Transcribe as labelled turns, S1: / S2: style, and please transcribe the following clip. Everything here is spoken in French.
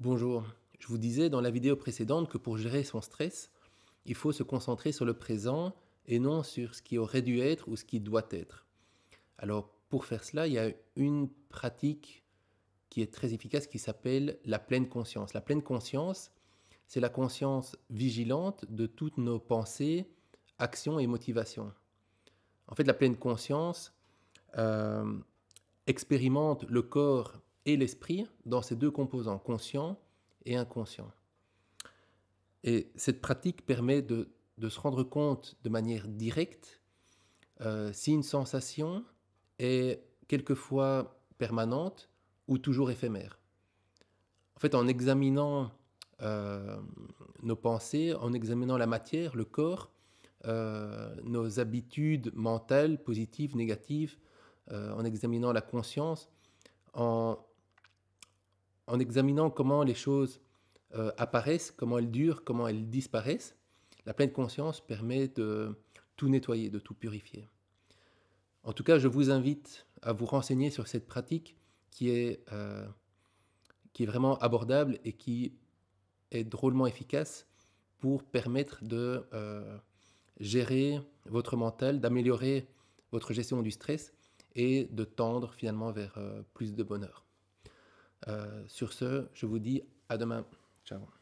S1: Bonjour, je vous disais dans la vidéo précédente que pour gérer son stress, il faut se concentrer sur le présent et non sur ce qui aurait dû être ou ce qui doit être. Alors pour faire cela, il y a une pratique qui est très efficace qui s'appelle la pleine conscience. La pleine conscience, c'est la conscience vigilante de toutes nos pensées, actions et motivations. En fait, la pleine conscience euh, expérimente le corps et l'esprit dans ces deux composants, conscient et inconscient. Et cette pratique permet de, se rendre compte de manière directe euh, si une sensation est quelquefois permanente ou toujours éphémère. En fait, en examinant euh, nos pensées, en examinant la matière, le corps, euh, nos habitudes mentales, positives, négatives, en examinant la conscience, en en examinant comment les choses euh, apparaissent, comment elles durent, comment elles disparaissent, la pleine conscience permet de tout nettoyer, de tout purifier. En tout cas, je vous invite à vous renseigner sur cette pratique qui est, euh, vraiment abordable et qui est drôlement efficace pour permettre de euh, gérer votre mental, d'améliorer votre gestion du stress et de tendre finalement vers plus de bonheur. Euh, sur ce, je vous dis à demain. Ciao.